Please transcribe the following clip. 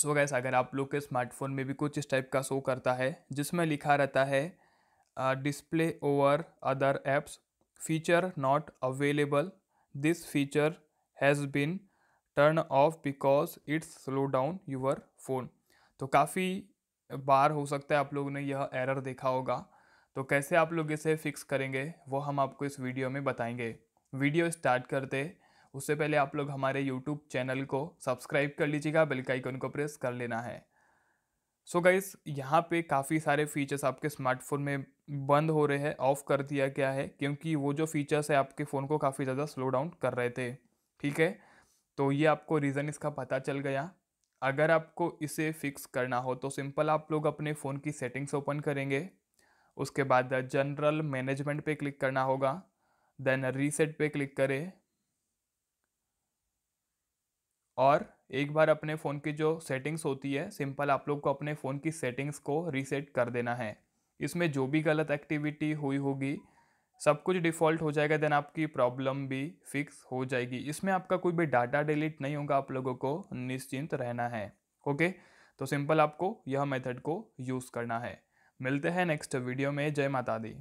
सो so gas अगर आप लोग के स्मार्टफोन में भी कुछ इस टाइप का शो करता है जिसमें लिखा रहता है display over other apps feature not available this feature has been turn off because it's slow down your phone तो काफ़ी बार हो सकता है आप लोगों ने यह एरर देखा होगा तो कैसे आप लोग इसे फिक्स करेंगे वो हम आपको इस वीडियो में बताएंगे वीडियो स्टार्ट करते उससे पहले आप लोग हमारे यूट्यूब चैनल को सब्सक्राइब कर लीजिएगा बेल का आइकन को प्रेस कर लेना है सो so गाइस यहाँ पे काफ़ी सारे फीचर्स आपके स्मार्टफोन में बंद हो रहे हैं ऑफ़ कर दिया गया है क्योंकि वो जो फीचर्स है आपके फ़ोन को काफ़ी ज़्यादा स्लो डाउन कर रहे थे ठीक है तो ये आपको रीज़न इसका पता चल गया अगर आपको इसे फिक्स करना हो तो सिंपल आप लोग अपने फ़ोन की सेटिंग्स ओपन करेंगे उसके बाद जनरल मैनेजमेंट पे क्लिक करना होगा देन रीसेट पे क्लिक करें और एक बार अपने फ़ोन की जो सेटिंग्स होती है सिंपल आप लोग को अपने फ़ोन की सेटिंग्स को रीसेट कर देना है इसमें जो भी गलत एक्टिविटी हुई होगी सब कुछ डिफ़ॉल्ट हो जाएगा देन आपकी प्रॉब्लम भी फिक्स हो जाएगी इसमें आपका कोई भी डाटा डिलीट नहीं होगा आप लोगों को निश्चिंत रहना है ओके तो सिंपल आपको यह मेथड को यूज़ करना है मिलते हैं नेक्स्ट वीडियो में जय माता दी